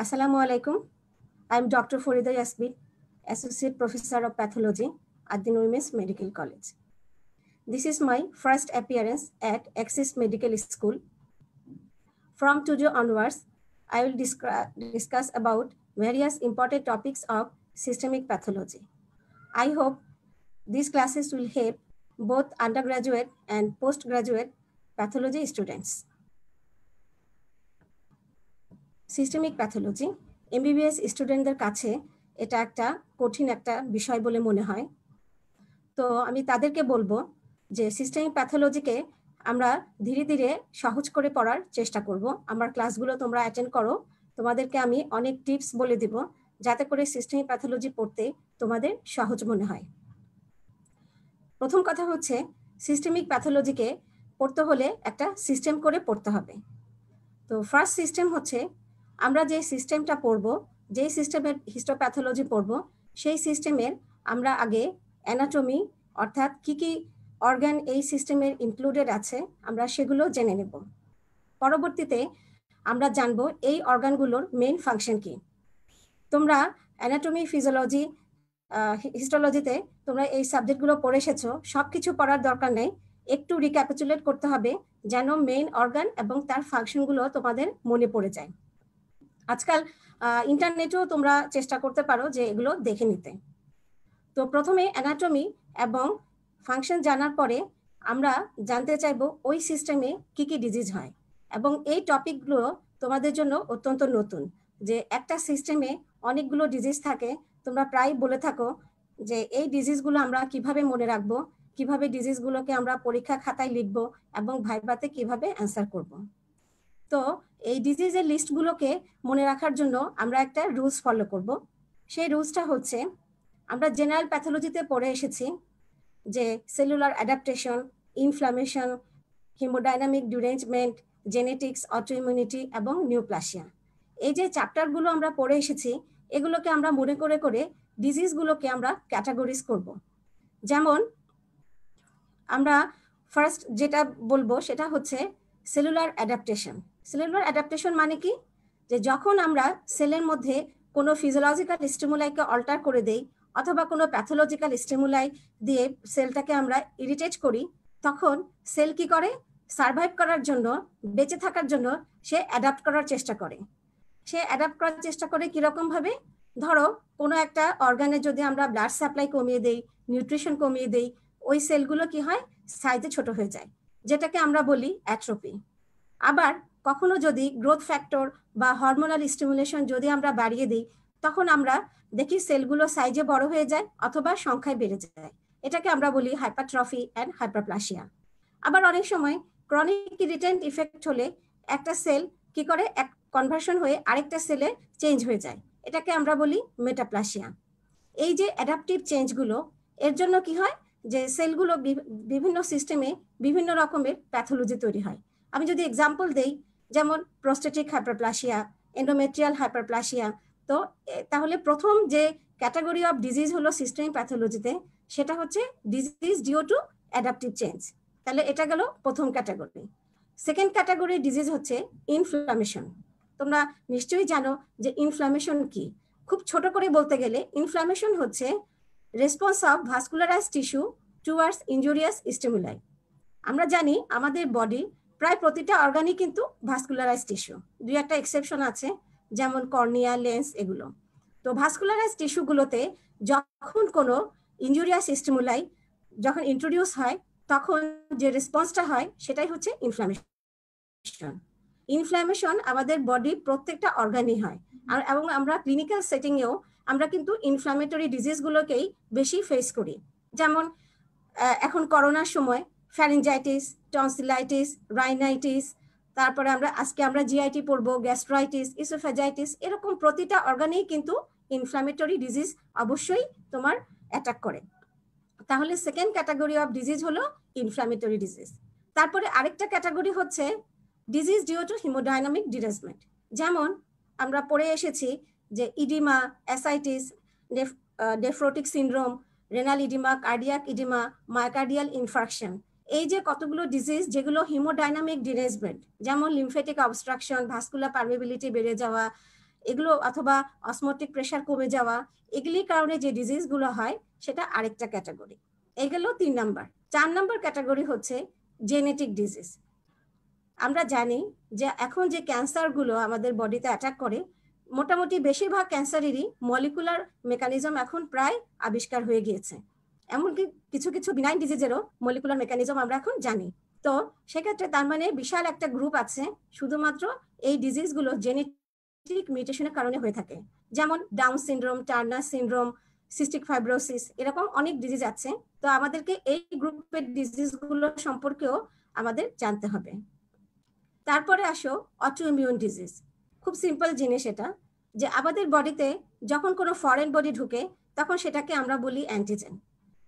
Assalamu alaikum. I'm Dr. Farida Yasmin, Associate Professor of Pathology at the Women's Medical College. This is my first appearance at Access Medical School. From today onwards, I will discuss about various important topics of systemic pathology. I hope these classes will help both undergraduate and postgraduate pathology students. Systemic pathology MBBS স্টুডেন্টদের কাছে এটা একটা কঠিন একটা বিষয় বলে মনে হয় তো আমি তাদেরকে বলবো যে সিস্টেমিক প্যাথোলজিকে আমরা ধীরে ধীরে সহজ করে পড়ার চেষ্টা করব আমার ক্লাসগুলো তোমরা অ্যাটেন্ড করো তোমাদেরকে আমি অনেক টিপস বলে দিব যাতে করে সিস্টেমিক প্যাথোলজি পড়তে তোমাদের সহজ মনে হয় প্রথম কথা হচ্ছে সিস্টেমিক প্যাথোলজিকে পড়তে হলে একটা সিস্টেম করে পড়তে হবে তো ফার্স্ট সিস্টেম হচ্ছে আমরা যে সিস্টেমটা পড়ব যেই সিস্টেমের হিস্টোপ্যাথোলজি পড়ব সেই সিস্টেমের আমরা আগে অ্যানাটমি অর্থাৎ কি কি অর্গান এই সিস্টেমের ইনক্লুডেড আছে আমরা সেগুলো জেনে নেব পরবর্তীতে আমরা জানব এই অর্গানগুলোর মেইন ফাংশন কি তোমরা অ্যানাটমি ফিজিওলজি হিস্টোলজিতে তোমরা এই সাবজেক্টগুলো পড়ে এসেছো সব কিছু পড়ার দরকার নেই একটু রিক্যাপিচুলেট করতে হবে যেন মেইন অর্গান এবং তার ফাংশনগুলো তোমাদের মনে পড়ে যায় আজকাল ইন্টারনেটেও তোমরা চেষ্টা করতে পারো যে এগুলো দেখে নিতে তো প্রথমে অ্যানাটমি এবং ফাংশন জানার পরে আমরা জানতে চাইব ওই সিস্টেমে কি কি ডিজিজ হয় এবং এই টপিকগুলো তোমাদের জন্য অত্যন্ত নতুন যে একটা সিস্টেমে অনেকগুলো ডিজিজ থাকে তোমরা প্রায় বলে থাকো যে এই ডিজিজগুলো আমরা কিভাবে মনে রাখবো কিভাবে ডিজিজগুলোকে আমরা পরীক্ষা খাতায় লিখবো এবং ভাইবাতে কিভাবে অ্যান্সার করব তো এই ডিজিজের লিস্টগুলোকে মনে রাখার জন্য আমরা একটা রুলস ফলো করব সেই রুলসটা হচ্ছে আমরা জেনারেল প্যাথোলজিতে পড়ে এসেছি যে cellular adaptation inflammation haemodynamic derangement genetics immunity এবং নিউপ্লাসিয়া এই যে চ্যাপ্টারগুলো আমরা পড়ে এসেছি এগুলোকে আমরা মনে করে করে ডিজিজগুলোকে আমরা ক্যাটাগরিজ করব যেমন আমরা ফার্স্ট যেটা বলবো সেটা হচ্ছে সেলুলার অ্যাডাপ্টেশন সেলুলার অ্যাডাপ্টেশন মানে কি যে যখন আমরা সেলের মধ্যে কোনো ফিজিওলজিক্যাল স্টিমুলাইকে অল্টার করে দেই অথবা কোনো প্যাথোলজিক্যাল স্টিমুলাই দিয়ে সেলটাকে আমরা ইরিটেট করি তখন সেল কি করে সার্ভাইভ করার জন্য বেঁচে থাকার জন্য সে অ্যাডাপ্ট করার চেষ্টা করে সে অ্যাডাপ্ট করার চেষ্টা করে কীরকমভাবে ধরো কোনো একটা অর্গানে যদি আমরা ব্লাড সাপ্লাই কমিয়ে দেই নিউট্রিশন কমিয়ে দেই ওই সেলগুলো কি হয় সাইজে ছোট হয়ে যায় যেটাকে আমরা বলি অ্যাট্রোপি আবার কখনো যদি গ্রোথ ফ্যাক্টর বা হরমোনাল স্টিমুলেশন যদি আমরা বাড়িয়ে দিই তখন আমরা দেখি সেলগুলো সাইজে বড় হয়ে যায় অথবা সংখ্যায় বেড়ে যায় এটাকে আমরা বলি হাইপারট্রফি অ্যান্ড হাইপারপ্লাসিয়া আবার অনেক সময় ক্রনিক ইরিটেন্ট ইফেক্ট হলে একটা সেল কি করে এক কনভার্সন হয়ে আরেকটা সেলে চেঞ্জ হয়ে যায় এটাকে আমরা বলি মেটাপ্লাসিয়া এই যে অ্যাডাপটিভ চেঞ্জগুলো এর জন্য কি হয় যে সেলগুলো বিভিন্ন সিস্টেমে বিভিন্ন রকমের প্যাথোলজি তৈরি হয় আমি যদি এক্সাম্পল দেই যেমন প্রোস্টেটিক হাইপারপ্লাসিয়া এন্ডোমেট্রিয়াল হাইপারপ্লাসিয়া তো তাহলে প্রথম যে ক্যাটাগরি অফ ডিজিজ হলো সিস্টেমিক প্যাথোলজিতে সেটা হচ্ছে disease due to adaptive change তাহলে এটা গেল প্রথম ক্যাটাগরি সেকেন্ড ক্যাটাগরি ডিজিজ হচ্ছে ইনফ্লামেশন তোমরা নিশ্চয়ই জানো যে ইনফ্লামেশন কি খুব ছোট করে বলতে গেলে ইনফ্লামেশন হচ্ছে response of vascularised tissue towards injurious stimuli আমরা জানি আমাদের বডি প্রায় প্রতিটা অর্গানই কিন্তু ভাস্কুলারাইজ টিস্যু দুই একটা এক্সেপশন আছে যেমন কর্নিয়া লেন্স এগুলো তো ভাস্কুলারাইজ টিস্যুগুলোতে যখন কোনো ইঞ্জুরিয়াস স্টিমুলাই যখন ইন্ট্রোডিউস হয় তখন যে রেসপন্সটা হয় সেটাই হচ্ছে ইনফ্লামেশন ইনফ্ল্যামেশন আমাদের বডির প্রত্যেকটা অর্গানই হয় আর এবং আমরা ক্লিনিক্যাল সেটিংয়েও আমরা কিন্তু ইনফ্লামেটরি ডিজিজগুলোকেই বেশি ফেস করি যেমন এখন করোনার সময় ফ্যারিঞ্জাইটিস টনসিলাইটিস রাইনাইটিস তারপরে আমরা আজকে আমরা জিআইটি পড়বো গ্যাস্ট্রাইটিস ইসোফেজাইটিস এরকম প্রতিটা অর্গানেই কিন্তু ইনফ্লামেটরি ডিজিজ অবশ্যই তোমার অ্যাটাক করে তাহলে সেকেন্ড ক্যাটাগরি অফ ডিজিজ হলো ইনফ্লামেটরি ডিজিজ তারপরে আরেকটা ক্যাটাগরি হচ্ছে disease due to haemodynamic derangement যেমন আমরা পড়ে এসেছি যে oedema ascites nephrotic syndrome renal oedema cardiac oedema myocardial infarction এই যে কতগুলো ডিজিজ যেগুলো হিমোডাইনামিক ডিনেজমেন্ট যেমন লিমফেটিক অবস্ট্রাকশন ভাস্কুলার পারমেবিলিটি বেড়ে যাওয়া এগুলো অথবা অসমোটিক প্রেশার কমে যাওয়া এগুলির কারণে যে ডিজিজগুলো হয় সেটা আরেকটা ক্যাটাগরি এগুলো তিন নাম্বার চার নাম্বার ক্যাটাগরি হচ্ছে জেনেটিক ডিজিজ আমরা জানি যে এখন যে ক্যান্সারগুলো আমাদের বডিতে অ্যাটাক করে মোটামুটি বেশিরভাগ ক্যান্সারেরই মলিকুলার মেকানিজম এখন প্রায় আবিষ্কার হয়ে গিয়েছে এমনকি কিছু কিছু বিনাইন ডিজিজেরও মলিকুলার মেকানিজম আমরা এখন জানি তো সেক্ষেত্রে তার মানে বিশাল একটা গ্রুপ আছে শুধুমাত্র এই ডিজিজগুলো জেনেটিক মিউটেশনের কারণে হয়ে থাকে যেমন Down syndrome Turner syndrome cystic fibrosis এরকম অনেক ডিজিজ আছে তো আমাদেরকে এই গ্রুপের ডিজিজগুলো সম্পর্কেও আমাদের জানতে হবে তারপরে আসো ইমিউন ডিজিজ খুব সিম্পল জিনিস এটা যে আমাদের বডিতে যখন কোনো ফরেন বডি ঢুকে তখন সেটাকে আমরা বলি অ্যান্টিজেন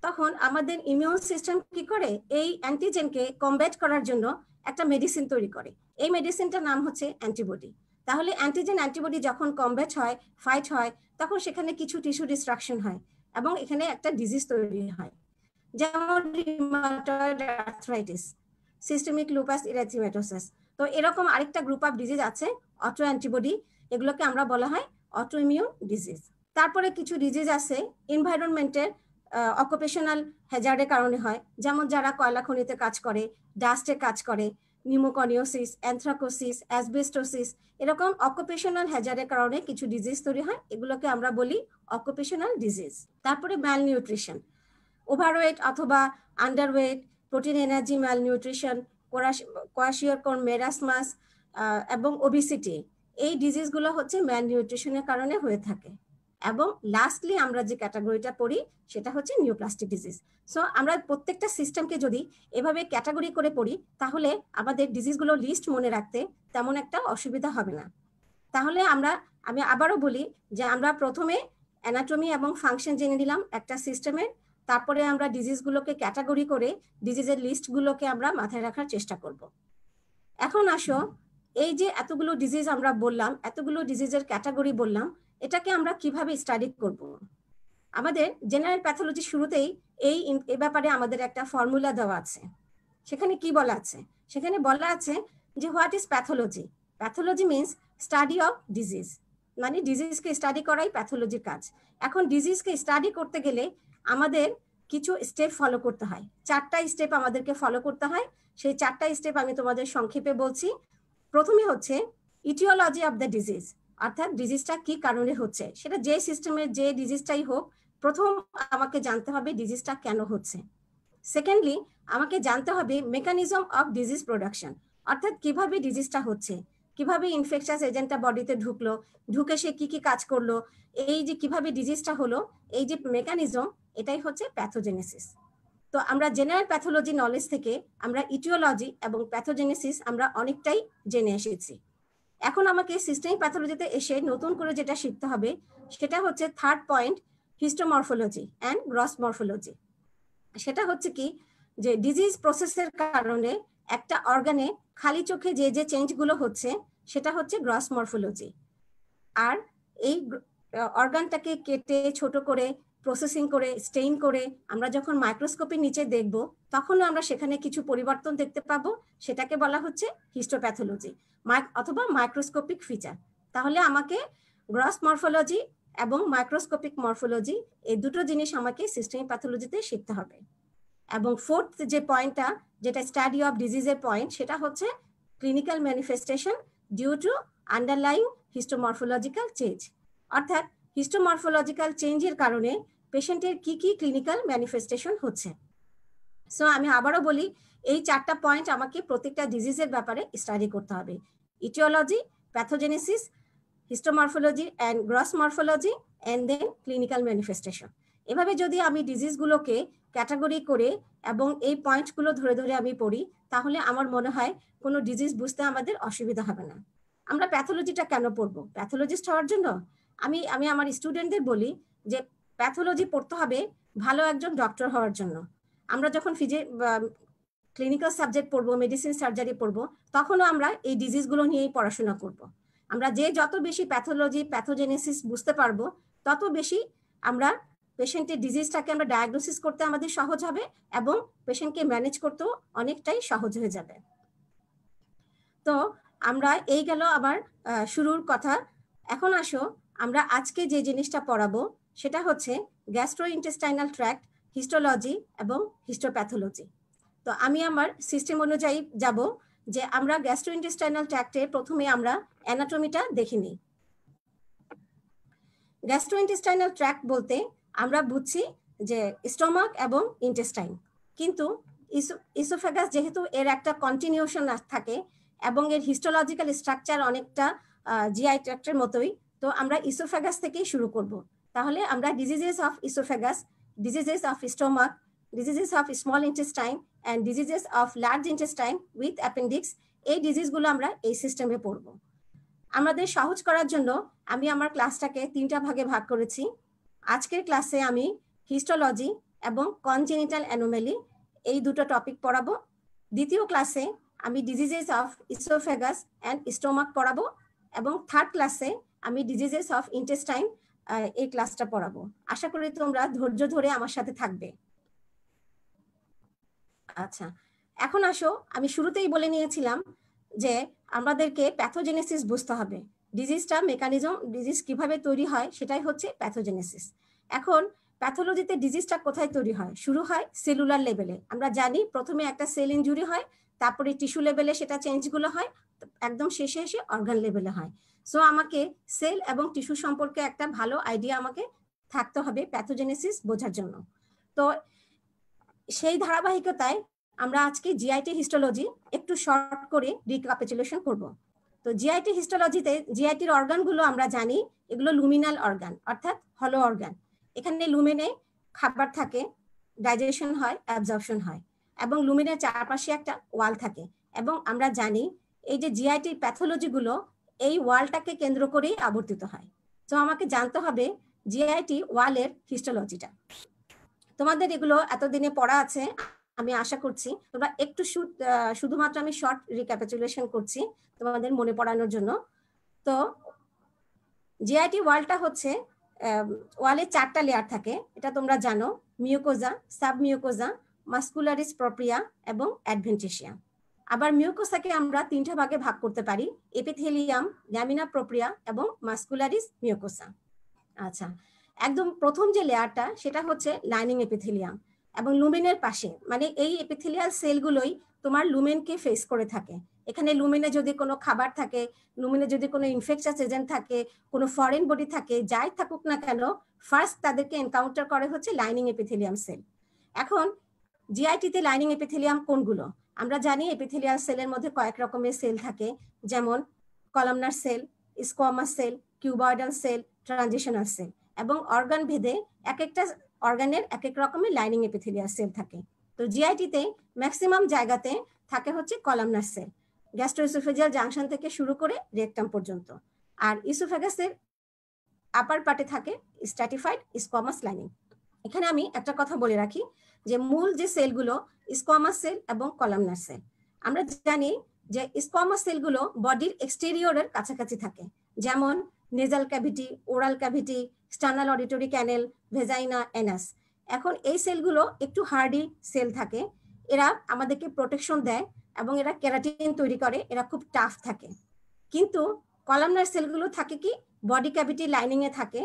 তখন আমাদের ইমিউন সিস্টেম কি করে এই অ্যান্টিজেনকে কমব্যাট করার জন্য একটা মেডিসিন তৈরি করে এই মেডিসিনটার নাম হচ্ছে অ্যান্টিবডি তাহলে অ্যান্টিজেন অ্যান্টিবডি যখন কমব্যাট হয় ফাইট হয় তখন সেখানে কিছু টিস্যু ডিস্ট্রাকশন হয় এবং এখানে একটা ডিজিজ তৈরি হয় যেমন আর্থ্রাইটিস সিস্টেমিক লুপাস ইরাথিমেটোসিস তো এরকম আরেকটা গ্রুপ অফ ডিজিজ আছে অটো অ্যান্টিবডি এগুলোকে আমরা বলা হয় অটো ইমিউন ডিজিজ তারপরে কিছু ডিজিজ আছে এনভায়রনমেন্টের অকুপেশনাল হ্যাজার্ডের কারণে হয় যেমন যারা কয়লা খনিতে কাজ করে ডাস্টে কাজ করে নিউমোকনিওসিস অ্যান্থ্রাকোসিস অ্যাসবেস্টোসিস এরকম অকুপেশনাল হ্যাজারের কারণে কিছু ডিজিজ তৈরি হয় এগুলোকে আমরা বলি অকুপেশনাল ডিজিজ তারপরে ম্যাল নিউট্রিশন ওভারওয়েট অথবা underweight protein energy malnutrition kwashiorkor marasmus এবং ওবিসিটি এই ডিজিজগুলো হচ্ছে ম্যাল নিউট্রিশনের কারণে হয়ে থাকে এবং লাস্টলি আমরা যে ক্যাটাগরিটা পড়ি সেটা হচ্ছে নিউপ্লাস্টিক ডিজিজ সো আমরা প্রত্যেকটা সিস্টেমকে যদি এভাবে ক্যাটাগরি করে পড়ি তাহলে আমাদের ডিজিজগুলো লিস্ট মনে রাখতে তেমন একটা অসুবিধা হবে না তাহলে আমরা আমি আবারও বলি যে আমরা প্রথমে অ্যানাটমি এবং ফাংশন জেনে নিলাম একটা সিস্টেমের তারপরে আমরা ডিজিজগুলোকে ক্যাটাগরি করে ডিজিজের লিস্টগুলোকে আমরা মাথায় রাখার চেষ্টা করব এখন আসো এই যে এতগুলো ডিজিজ আমরা বললাম এতগুলো ডিজিজের ক্যাটাগরি বললাম এটাকে আমরা কিভাবে স্টাডি করব আমাদের জেনারেল প্যাথোলজি শুরুতেই এই এ ব্যাপারে আমাদের একটা ফর্মুলা দেওয়া আছে সেখানে কি বলা আছে সেখানে বলা আছে যে what is pathology pathology means study of disease মানে ডিজিজকে স্টাডি করাই প্যাথোলজির কাজ এখন ডিজিজকে স্টাডি করতে গেলে আমাদের কিছু স্টেপ ফলো করতে হয় চারটা স্টেপ আমাদেরকে ফলো করতে হয় সেই চারটা স্টেপ আমি তোমাদের সংক্ষেপে বলছি প্রথমে হচ্ছে ইটিওলজি অফ দ্য ডিজিজ অর্থাৎ ডিজিজটা কি কারণে হচ্ছে সেটা যে সিস্টেমের যে ডিজিজটাই হোক প্রথম আমাকে জানতে হবে ডিজিজটা কেন হচ্ছে সেকেন্ডলি আমাকে জানতে হবে মেকানিজম অফ ডিজিজ প্রোডাকশন অর্থাৎ কিভাবে ডিজিজটা হচ্ছে কিভাবে ইনফেকশাস এজেন্টটা বডিতে ঢুকলো ঢুকে সে কি কি কাজ করলো এই যে কিভাবে ডিজিজটা হলো এই যে মেকানিজম এটাই হচ্ছে প্যাথোজেনেসিস তো আমরা জেনারেল প্যাথোলজি নলেজ থেকে আমরা ইটিওলজি এবং প্যাথোজেনেসিস আমরা অনেকটাই জেনে এসেছি এখন আমাকে সিস্টেমিক প্যাথোলজিতে এসে নতুন করে যেটা শিখতে হবে সেটা হচ্ছে third point histomorphology and gross morphology সেটা হচ্ছে কি যে ডিজিজ প্রসেসের কারণে একটা অর্গানে খালি চোখে যে যে চেঞ্জগুলো হচ্ছে সেটা হচ্ছে গ্রস মরফোলজি আর এই অর্গানটাকে কেটে ছোট করে প্রসেসিং করে স্টেইন করে আমরা যখন মাইক্রোস্কোপের নিচে দেখব তখনও আমরা সেখানে কিছু পরিবর্তন দেখতে পাবো সেটাকে বলা হচ্ছে হিস্টোপ্যাথোলজি অথবা মাইক্রোস্কোপিক ফিচার তাহলে আমাকে গ্রস মর্ফোলজি এবং মাইক্রোস্কোপিক মর্ফোলজি এই দুটো জিনিস আমাকে সিস্টেমিক প্যাথোলজিতে শিখতে হবে এবং ফোর্থ যে পয়েন্টটা যেটা স্টাডি অফ ডিজিজের পয়েন্ট সেটা হচ্ছে clinical manifestation due to underlying histomorphological change অর্থাৎ হিস্টোমরফোলজিক্যাল চেঞ্জের কারণে পেশেন্টের কি কি ক্লিনিক্যাল ম্যানিফেস্টেশন হচ্ছে সো আমি আবারও বলি এই চারটা পয়েন্ট আমাকে প্রত্যেকটা ডিজিজের ব্যাপারে স্টাডি করতে হবে aetiology pathogenesis histomorphology and gross morphology and then clinical manifestation এভাবে যদি আমি ডিজিজগুলোকে ক্যাটাগরি করে এবং এই পয়েন্টগুলো ধরে ধরে আমি পড়ি তাহলে আমার মনে হয় কোনো ডিজিজ বুঝতে আমাদের অসুবিধা হবে না আমরা প্যাথোলজিটা কেন পড়বো প্যাথোলজিস্ট হওয়ার জন্য আমি আমি আমার স্টুডেন্টদের বলি যে প্যাথোলজি পড়তে হবে ভালো একজন ডক্টর হওয়ার জন্য আমরা যখন ফিজি ক্লিনিক্যাল সাবজেক্ট পড়বো মেডিসিন সার্জারি পড়বো তখনও আমরা এই ডিজিজগুলো নিয়েই পড়াশোনা করব। আমরা যে যত বেশি প্যাথোলজি প্যাথোজেনেসিস বুঝতে পারবো তত বেশি আমরা পেশেন্টের ডিজিজটাকে আমরা ডায়াগনোসিস করতে আমাদের সহজ হবে এবং পেশেন্টকে ম্যানেজ করতেও অনেকটাই সহজ হয়ে যাবে তো আমরা এই গেল আবার শুরুর কথা এখন আসো আমরা আজকে যে জিনিসটা পড়াবো সেটা হচ্ছে গ্যাস্ট্রোইন্টেস্টাইনাল ট্র্যাক্ট হিস্টোলজি এবং হিস্টোপ্যাথোলজি তো আমি আমার সিস্টেম অনুযায়ী যাব যে আমরা গ্যাস্ট্রোইন্টেস্টাইনাল ট্র্যাক্টে প্রথমে আমরা অ্যানাটমিটা দেখে নিই গ্যাস্ট্রোইন্টেস্টাইনাল ট্র্যাক বলতে আমরা বুঝছি যে স্টমাক এবং ইন্টেস্টাইন কিন্তু ইসোফেগাস যেহেতু এর একটা কন্টিনিউশন থাকে এবং এর হিস্টোলজিক্যাল স্ট্রাকচার অনেকটা জিআই ট্র্যাক্টের মতোই তো আমরা ইসোফ্যাগাস থেকেই শুরু করব তাহলে আমরা diseases of oesophagus diseases of stomach diseases of small intestine and diseases of large intestine with appendix এই ডিজিজগুলো আমরা এই সিস্টেমে পড়ব আমাদের সহজ করার জন্য আমি আমার ক্লাসটাকে তিনটা ভাগে ভাগ করেছি আজকের ক্লাসে আমি হিস্টোলজি এবং কনজেনিটাল অ্যানোমেলি এই দুটো টপিক পড়াবো দ্বিতীয় ক্লাসে আমি diseases of oesophagus and stomach পড়াবো এবং থার্ড ক্লাসে আমি ডিজিজেস অফ ইন্টেস্টাইন এই ক্লাসটা পড়াবো আশা করি তোমরা ধৈর্য ধরে আমার সাথে থাকবে আচ্ছা এখন আসো আমি শুরুতেই বলে নিয়েছিলাম যে আমাদেরকে প্যাথোজেনেসিস বুঝতে হবে ডিজিজটা মেকানিজম ডিজিজ কিভাবে তৈরি হয় সেটাই হচ্ছে প্যাথোজেনেসিস এখন প্যাথোলজিতে ডিজিজটা কোথায় তৈরি হয় শুরু হয় সেলুলার লেভেলে আমরা জানি প্রথমে একটা সেল ইঞ্জুরি হয় তারপরে টিস্যু লেভেলে সেটা চেঞ্জগুলো হয় একদম শেষে এসে অর্গান লেভেলে হয় সো আমাকে সেল এবং টিস্যু সম্পর্কে একটা ভালো আইডিয়া আমাকে থাকতে হবে প্যাথোজেনেসিস বোঝার জন্য তো সেই ধারাবাহিকতায় আমরা আজকে জিআইটি হিস্টোলজি একটু শর্ট করে রিক্যাপিচুলেশন করব তো জিআইটি হিস্টোলজিতে জিআইটির অর্গানগুলো আমরা জানি এগুলো লুমিনাল অর্গান অর্থাৎ হলো অর্গান এখানে লুমেনে খাবার থাকে ডাইজেশন হয় অ্যাবজর্পশন হয় এবং লুমিনের চারপাশে একটা ওয়াল থাকে এবং আমরা জানি এই যে জিআইটি প্যাথোলজিগুলো এই ওয়ালটাকে কেন্দ্র করেই আবর্তিত হয় তো আমাকে জানতে হবে জিআইটি ওয়ালের হিস্টোলজিটা তোমাদের এগুলো এতদিনে পড়া আছে আমি আশা করছি তোমরা একটু শুধুমাত্র আমি শর্ট রিক্যাপিচুলেশন করছি তোমাদের মনে পড়ানোর জন্য তো জিআইটি ওয়ালটা হচ্ছে ওয়ালে চারটা লেয়ার থাকে এটা তোমরা জানো মিউকোজা মিউকোজা মাস্কুলারিস প্রপ্রিয়া এবং অ্যাডভেন্টেশিয়া আবার মিউকোসাকে আমরা তিনটা ভাগে ভাগ করতে পারি এপিথেলিয়াম ল্যামিনা প্রোপ্রিয়া এবং মাস্কুলারিস মিউকোসা আচ্ছা একদম প্রথম যে লেয়ারটা সেটা হচ্ছে লাইনিং এপিথেলিয়াম এবং লুমেনের পাশে মানে এই এপিথেলিয়াল সেলগুলোই তোমার লুমেনকে ফেস করে থাকে এখানে লুমেনে যদি কোনো খাবার থাকে লুমেনে যদি কোনো ইনফেকশাস এজেন্ট থাকে কোনো ফরেন বডি থাকে যাই থাকুক না কেন ফার্স্ট তাদেরকে এনকাউন্টার করে হচ্ছে লাইনিং এপিথেলিয়াম সেল এখন জিআইটিতে লাইনিং এপিথেলিয়াম কোনগুলো আমরা জানি এপিথেলিয়াল সেলের মধ্যে কয়েক রকমের সেল থাকে যেমন columnar cell squamous cell cuboidal cell transitional cell এবং অর্গান ভেদে এক একটা অর্গানের এক এক রকমের লাইনিং এপিথেলিয়াল সেল থাকে তো জিআইটিতে ম্যাক্সিমাম জায়গাতে থাকে হচ্ছে কলামনার সেল ইসোফেজিয়াল জাংশন থেকে শুরু করে রেকটাম পর্যন্ত আর ইসোফেগাসের আপার পার্টে থাকে স্ট্র্যাটিফাইড স্কোয়ামাস লাইনিং এখানে আমি একটা কথা বলে রাখি যে মূল যে সেলগুলো স্কোয়ামার সেল এবং কলামনার সেল আমরা জানি যে স্কোয়ামার সেলগুলো বডির এক্সটেরিয়রের কাছাকাছি থাকে যেমন nasal cavity oral cavity external auditory canal vagina anus এখন এই সেলগুলো একটু হার্ডি সেল থাকে এরা আমাদেরকে প্রোটেকশন দেয় এবং এরা ক্যারাটিন তৈরি করে এরা খুব টাফ থাকে কিন্তু কলামনার সেলগুলো থাকে কি বডি ক্যাভিটি লাইনিংয়ে থাকে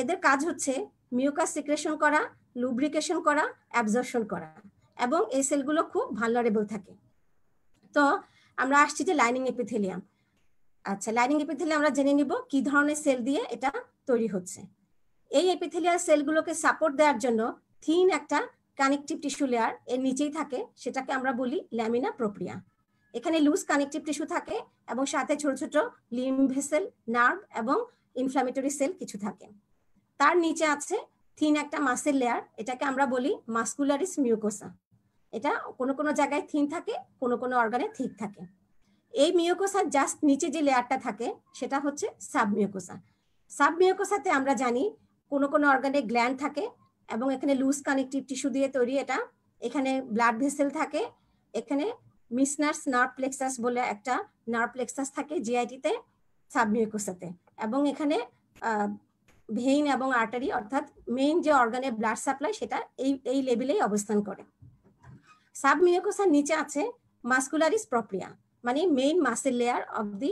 এদের কাজ হচ্ছে মিউকাস সিক্রেশন করা লুব্রিকেশন করা অ্যাবজর্পশন করা এবং এই সেলগুলো খুব ভালনারেবল থাকে তো আমরা আসছি যে লাইনিং এপিথেলিয়াম আচ্ছা লাইনিং এপিথেলিয়াম আমরা জেনে নিব কি ধরনের সেল দিয়ে এটা তৈরি হচ্ছে এই এপিথেলিয়াল সেলগুলোকে সাপোর্ট দেওয়ার জন্য থিন একটা কানেকটিভ টিস্যু লেয়ার এর নিচেই থাকে সেটাকে আমরা বলি ল্যামিনা প্রক্রিয়া এখানে লুজ কানেকটিভ টিস্যু থাকে এবং সাথে ছোট ছোট লিম ভেসেল নার্ভ এবং ইনফ্লামেটরি সেল কিছু থাকে তার নিচে আছে থিন একটা মাসেল লেয়ার এটাকে আমরা বলি মাস্কুলারিস মিউকোসা এটা কোনো কোনো জায়গায় থিন থাকে কোনো কোনো অর্গানে থিক থাকে এই মিউকোসার জাস্ট নিচে যে লেয়ারটা থাকে সেটা হচ্ছে সাবমিউকোসা সাবমিউকোসাতে আমরা জানি কোনো কোনো অর্গানে গ্ল্যান্ড থাকে এবং এখানে লুজ কানেকটিভ টিস্যু দিয়ে তৈরি এটা এখানে ব্লাড ভেসেল থাকে এখানে মিসনার্স নার্ভ প্লেক্সাস বলে একটা নার্ভ প্লেক্সাস থাকে জিআইটিতে সাবমিউকোসাতে এবং এখানে ভেইন এবং আর্টারি অর্থাৎ মেইন যে অর্গানে ব্লাড সাপ্লাই সেটা এই এই লেভেলেই অবস্থান করে সাবমিউকোসার নিচে আছে মাস্কুলারিস প্রপ্রিয়া মানে main muscle layer of the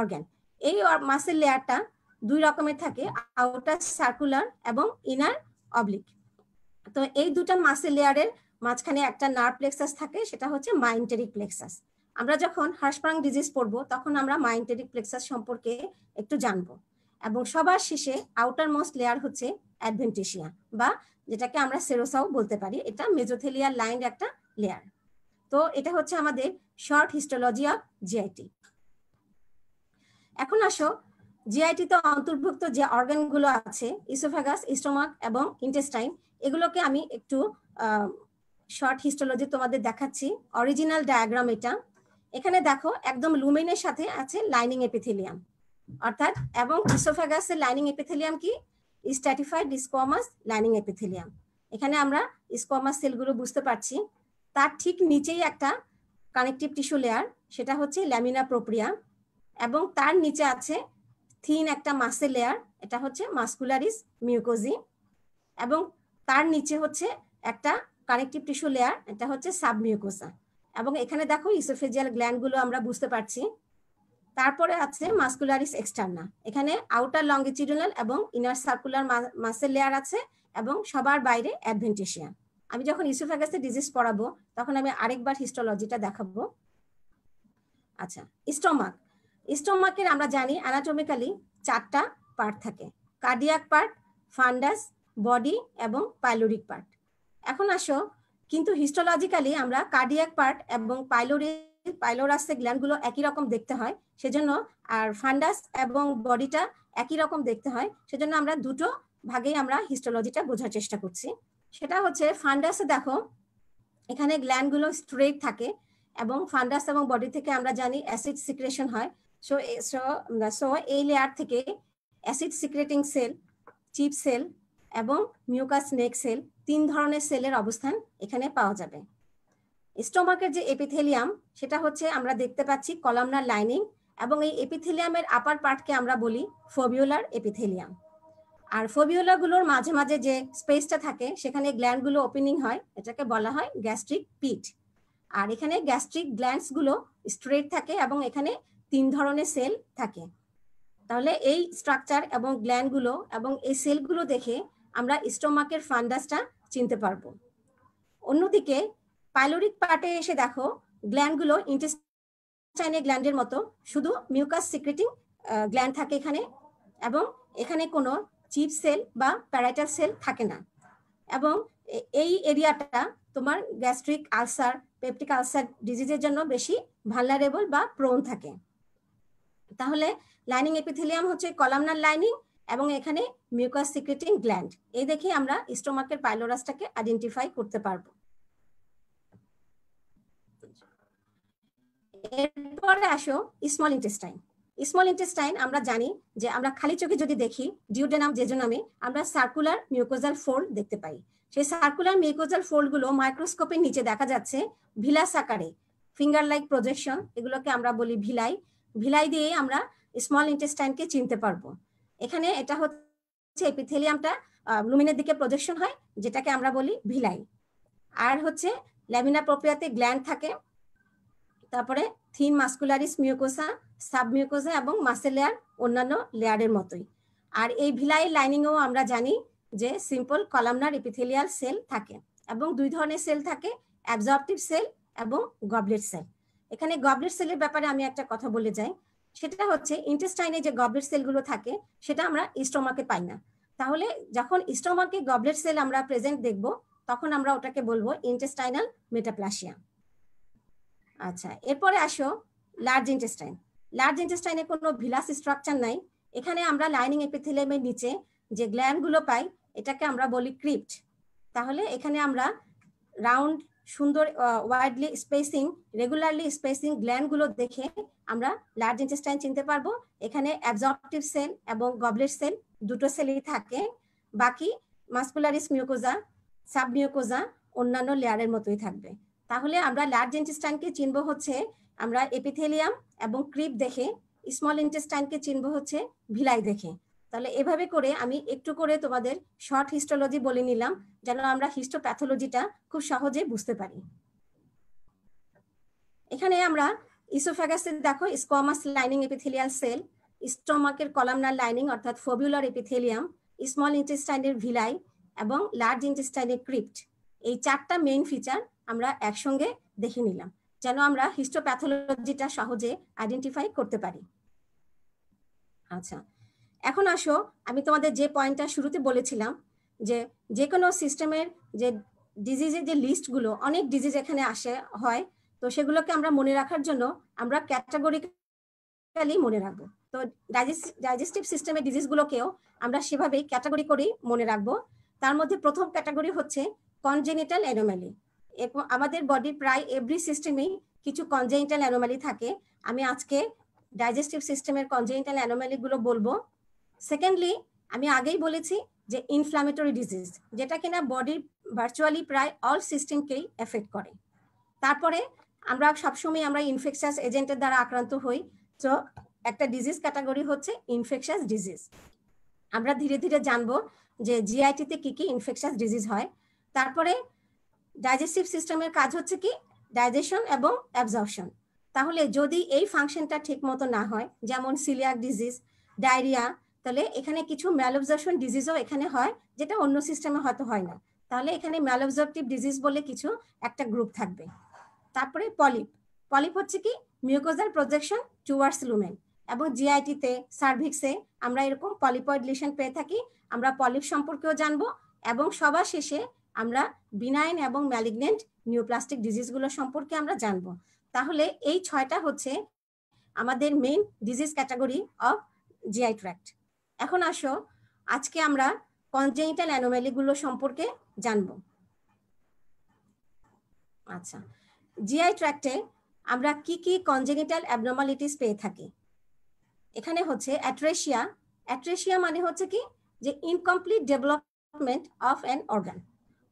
organ এই মাসেল লেয়ারটা দুই রকমের থাকে আউটার সার্কুলার এবং ইনার অবলিক তো এই দুটা মাসেল লেয়ারের মাঝখানে একটা নার্ভ প্লেক্সাস থাকে সেটা হচ্ছে মাইন্টেরিক প্লেক্সাস আমরা যখন হার্সপ্রাং ডিজিজ পড়ব তখন আমরা মাইন্টেরিক প্লেক্সাস সম্পর্কে একটু জানব এবং সবার শেষে আউটার মোস্ট লেয়ার হচ্ছে অ্যাডভেন্টেশিয়া বা যেটাকে আমরা সেরোসাও বলতে পারি এটা মেজোথেলিয়ার লাইন একটা লেয়ার তো এটা হচ্ছে আমাদের শর্ট হিস্টোলজি অফ জিআইটি এখন আসো জিআইটিতে অন্তর্ভুক্ত যে অর্গানগুলো আছে ইসোফাগাস স্টোমাক এবং ইন্টেস্টাইন এগুলোকে আমি একটু শর্ট হিস্টোলজি তোমাদের দেখাচ্ছি অরিজিনাল ডায়াগ্রাম এটা এখানে দেখো একদম লুমেনের সাথে আছে লাইনিং এপিথেলিয়াম অর্থাৎ এবং ইসোফাগাসের লাইনিং এপিথেলিয়াম কি স্ট্যাটিফাইড স্কোয়ামাস লাইনিং এপিথেলিয়াম এখানে আমরা স্কোয়ামাস সেলগুলো বুঝতে পারছি তার ঠিক নিচেই একটা কানেকটিভ টিস্যু লেয়ার সেটা হচ্ছে ল্যামিনা প্রোপ্রিয়া এবং তার নিচে আছে থিন একটা মাসের লেয়ার এটা হচ্ছে মাস্কুলারিস মিউকোজি এবং তার নিচে হচ্ছে একটা কানেকটিভ টিস্যু লেয়ার এটা হচ্ছে সাবমিউকোসা এবং এখানে দেখো ইসোফেজিয়াল গ্ল্যান্ডগুলো আমরা বুঝতে পারছি তারপরে আছে মাস্কুলারিস এক্সটার্না এখানে আউটার লঙ্গিচিডুনাল এবং ইনার সার্কুলার মাসেল লেয়ার আছে এবং সবার বাইরে অ্যাডভেন্টেশিয়া আমি যখন ইসোফ্যাগাসের ডিজিজ পড়াবো তখন আমি আরেকবার হিস্টোলজিটা দেখাবো আচ্ছা স্টোমাক স্টোমাকের আমরা জানি অ্যানাটমিক্যালি চারটা পার্ট থাকে কার্ডিয়াক পার্ট ফান্ডাস বডি এবং পাইলোরিক পার্ট এখন আসো কিন্তু হিস্টোলজিক্যালি আমরা কার্ডিয়াক পার্ট এবং পাইলোরি পাইলোরাসে গ্ল্যান্ডগুলো একই রকম দেখতে হয় সেজন্য আর ফান্ডাস এবং বডিটা একই রকম দেখতে হয় সেজন্য আমরা দুটো ভাগেই আমরা হিস্টোলজিটা বোঝার চেষ্টা করছি সেটা হচ্ছে ফান্ডাসে দেখো এখানে গুলো স্ট্রেট থাকে এবং ফান্ডাস এবং বডি থেকে আমরা জানি অ্যাসিড সিক্রেশন হয় সো সো সো এই লেয়ার থেকে acid secreting cell chief cell এবং মিউকাস নেক সেল তিন ধরনের সেলের অবস্থান এখানে পাওয়া যাবে স্টোমাকের যে এপিথেলিয়াম সেটা হচ্ছে আমরা দেখতে পাচ্ছি কলামনার লাইনিং এবং এই এপিথেলিয়ামের আপার পার্টকে আমরা বলি ফোবিউলার এপিথেলিয়াম আর ফোবিওলাগুলোর মাঝে মাঝে যে স্পেসটা থাকে সেখানে গ্ল্যান্ডগুলো ওপেনিং হয় এটাকে বলা হয় গ্যাস্ট্রিক পিট আর এখানে গ্যাস্ট্রিক গ্ল্যান্ডসগুলো স্ট্রেট থাকে এবং এখানে তিন ধরনের সেল থাকে তাহলে এই স্ট্রাকচার এবং গ্ল্যান্ডগুলো এবং এই সেলগুলো দেখে আমরা স্টোমাকের ফান্ডাসটা চিনতে পারবো অন্যদিকে পাইলোরিক পার্টে এসে দেখো গ্ল্যান্ডগুলো ইন্টেস্টাইনে গ্ল্যান্ডের মতো শুধু মিউকাস সিক্রেটিং গ্ল্যান্ড থাকে এখানে এবং এখানে কোনো চিপ সেল বা প্যারাইটাল সেল থাকে না এবং এই এরিয়াটা তোমার গ্যাস্ট্রিক আলসার পেপটিক আলসার ডিজিজের জন্য বেশি ভালারেবল বা প্রোন থাকে তাহলে লাইনিং এপিথেলিয়াম হচ্ছে কলামনার লাইনিং এবং এখানে মিউকাস সিক্রেটিং গ্ল্যান্ড এই দেখে আমরা স্টোমাকের পাইলোরাসটাকে আইডেন্টিফাই করতে পারবো এরপরে আসো স্মল ইন্টেস্টাইন স্মল ইন্টেস্টাইন আমরা জানি যে আমরা খালি চোখে যদি দেখি ডিউডেনাম জেজোনামে আমরা সার্কুলার মিউকোজাল ফোল্ড দেখতে পাই সেই সার্কুলার মিউকোজাল ফোল্ডগুলো মাইক্রোস্কোপের নিচে দেখা যাচ্ছে ভিলাস আকারে ফিঙ্গার লাইক প্রজেকশন এগুলোকে আমরা বলি ভিলাই ভিলাই দিয়ে আমরা স্মল ইন্টেস্টাইনকে চিনতে পারবো এখানে এটা হচ্ছে এপিথেলিয়ামটা লুমিনের দিকে প্রজেকশন হয় যেটাকে আমরা বলি ভিলাই আর হচ্ছে ল্যামিনা প্রক্রিয়াতে গ্ল্যান্ড থাকে তারপরে থিন মাস্কুলারিস মিউকোসা সাবমিউকোসা এবং মাসেল লেয়ার অন্যান্য লেয়ারের মতোই আর এই ভিলাই লাইনিংও আমরা জানি যে সিম্পল কলামনার এপিথেলিয়াল সেল থাকে এবং দুই ধরনের সেল থাকে অ্যাবজর্পটিভ সেল এবং গবলেট সেল এখানে গবলেট সেলের ব্যাপারে আমি একটা কথা বলে যাই সেটা হচ্ছে ইন্টেস্টাইনে যে গবলেট সেলগুলো থাকে সেটা আমরা স্টোমাকে পাই না তাহলে যখন স্টোমাকে গবলেট সেল আমরা প্রেজেন্ট দেখব তখন আমরা ওটাকে বলবো ইন্টেস্টাইনাল মেটাপ্লাসিয়া আচ্ছা এরপরে আসো লার্জ ইন্টেস্টাইন লার্জ ইন্টেস্টাইনে কোনো ভিলাস স্ট্রাকচার নাই এখানে আমরা লাইনিং এপিথেলিয়ামের নিচে যে গ্ল্যান্ডগুলো পাই এটাকে আমরা বলি ক্রিপ্ট তাহলে এখানে আমরা রাউন্ড সুন্দর ওয়াইডলি স্পেসিং রেগুলারলি স্পেসিং গ্ল্যান্ডগুলো দেখে আমরা লার্জ ইন্টেস্টাইন চিনতে পারবো এখানে অ্যাবজর্পটিভ সেল এবং গবলেট সেল দুটো সেলই থাকে বাকি মাস্কুলারিস মিউকোজা সাবমিউকোজা অন্যান্য লেয়ারের মতোই থাকবে তাহলে আমরা লার্জ ইন্টেস্টাইনকে চিনব হচ্ছে আমরা এপিথেলিয়াম এবং ক্রিপ দেখে স্মল ইন্টেস্টাইনকে চিনব হচ্ছে ভিলাই দেখে তাহলে এভাবে করে আমি একটু করে তোমাদের শর্ট হিস্টোলজি বলে নিলাম যেন আমরা হিস্টোপ্যাথোলজিটা খুব সহজে বুঝতে পারি এখানে আমরা ইসোফ্যাগাসে দেখো স্কোয়ামাস লাইনিং এপিথেলিয়াল সেল স্টোমাকের কলামনার লাইনিং অর্থাৎ ফোবিউলার এপিথেলিয়াম স্মল ইন্টেস্টাইনের ভিলাই এবং লার্জ ইন্টেস্টাইনের ক্রিপ্ট এই চারটা মেইন ফিচার আমরা একসঙ্গে দেখে নিলাম যেন আমরা হিস্টোপ্যাথোলজিটা সহজে আইডেন্টিফাই করতে পারি আচ্ছা এখন আসো আমি তোমাদের যে পয়েন্টটা শুরুতে বলেছিলাম যে যে কোনো সিস্টেমের যে ডিজিজের যে লিস্টগুলো অনেক ডিজিজ এখানে আসে হয় তো সেগুলোকে আমরা মনে রাখার জন্য আমরা ক্যাটাগরিক্যালি মনে রাখবো তো ডাইজেস্টিভ সিস্টেমের ডিজিজগুলোকেও আমরা সেভাবেই ক্যাটাগরি করেই মনে রাখবো তার মধ্যে প্রথম ক্যাটাগরি হচ্ছে কনজেনিটাল অ্যানোম্যালি আমাদের বডির প্রায় এভরি সিস্টেমেই কিছু কনজেন্টাল অ্যানোমালি থাকে আমি আজকে ডাইজেস্টিভ সিস্টেমের অ্যানোমালি অ্যানোমালিগুলো বলবো সেকেন্ডলি আমি আগেই বলেছি যে ইনফ্লামেটরি ডিজিজ যেটা কিনা বডির ভার্চুয়ালি প্রায় অল সিস্টেমকেই এফেক্ট করে তারপরে আমরা সবসময় আমরা ইনফেকশাস এজেন্টের দ্বারা আক্রান্ত হই তো একটা ডিজিজ ক্যাটাগরি হচ্ছে ইনফেকশাস ডিজিজ আমরা ধীরে ধীরে জানবো যে জিআইটিতে কি কি ইনফেকশাস ডিজিজ হয় তারপরে ডাইজেস্টিভ সিস্টেমের কাজ হচ্ছে কি ডাইজেশন এবং অ্যাবজর্পশন তাহলে যদি এই ফাংশনটা ঠিক মতো না হয় যেমন সিলিয়াক ডিজিজ ডায়রিয়া তাহলে এখানে কিছু ম্যালবজর্পশন ডিজিজও এখানে হয় যেটা অন্য সিস্টেমে হয়তো হয় না তাহলে এখানে ম্যালবজর্পটিভ ডিজিজ বলে কিছু একটা গ্রুপ থাকবে তারপরে পলিপ পলিপ হচ্ছে কি মিউকোজাল প্রজেকশন টুয়ার্ডস লুমেন এবং জিআইটিতে সার্ভিক্সে আমরা এরকম পলিপয়েড লিশন পেয়ে থাকি আমরা পলিপ সম্পর্কেও জানবো এবং সবার শেষে আমরা বিনাইন এবং ম্যালিগনেন্ট নিউপ্লাস্টিক ডিজিজগুলো সম্পর্কে আমরা জানব তাহলে এই ছয়টা হচ্ছে আমাদের main disease category of GI tract এখন আসো আজকে আমরা কনজেনিটাল অ্যানোমেলিগুলো সম্পর্কে জানব আচ্ছা জিআই ট্র্যাক্টে আমরা কি কি কনজেনিটাল অ্যাবনর্মালিটিস পেয়ে থাকি এখানে হচ্ছে অ্যাট্রেশিয়া অ্যাট্রেশিয়া মানে হচ্ছে কি যে incomplete development of an organ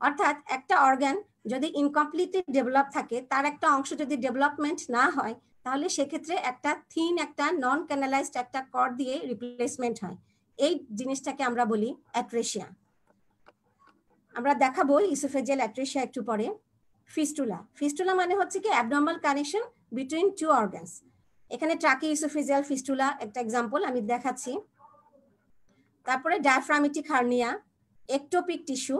অর্থাৎ একটা অর্গান যদি ইনকমপ্লিটলি ডেভেলপ থাকে তার একটা অংশ যদি ডেভেলপমেন্ট না হয় তাহলে সেক্ষেত্রে একটা থিন একটা নন ক্যানালাইজড একটা কর দিয়ে রিপ্লেসমেন্ট হয় এই জিনিসটাকে আমরা বলি অ্যাট্রেশিয়া আমরা দেখাবো ইসোফেজিয়াল অ্যাট্রেশিয়া একটু পরে ফিস্টুলা ফিস্টুলা মানে হচ্ছে কি abnormal connection between two organs এখানে ট্রাকি ইসোফেজিয়াল ফিস্টুলা একটা এক্সাম্পল আমি দেখাচ্ছি তারপরে diaphragmatic hernia ectopic tissue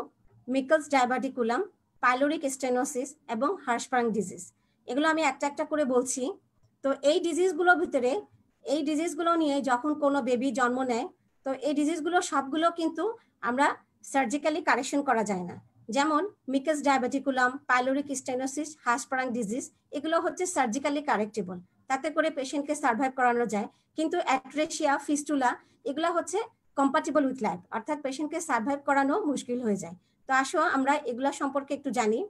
Meckel's diverticulum pyloric stenosis এবং হার্সপ্রাং ডিজিজ এগুলো আমি একটা একটা করে বলছি তো এই ডিজিজগুলোর ভিতরে এই ডিজিজগুলো নিয়ে যখন কোনো বেবি জন্ম নেয় তো এই ডিজিজগুলো সবগুলো কিন্তু আমরা সার্জিক্যালি কারেকশন করা যায় না যেমন মিকেস ডায়াবেটিকুলাম পাইলোরিক স্টেনোসিস হাসপারাং ডিজিজ এগুলো হচ্ছে সার্জিক্যালি কারেক্টেবল তাতে করে পেশেন্টকে সার্ভাইভ করানো যায় কিন্তু অ্যাট্রেশিয়া ফিস্টুলা এগুলো হচ্ছে কম্পাটিবল উইথ লাইফ অর্থাৎ পেশেন্টকে সার্ভাইভ করানো মুশকিল হয়ে যায় তো আসো আমরা এগুলা সম্পর্কে একটু জানি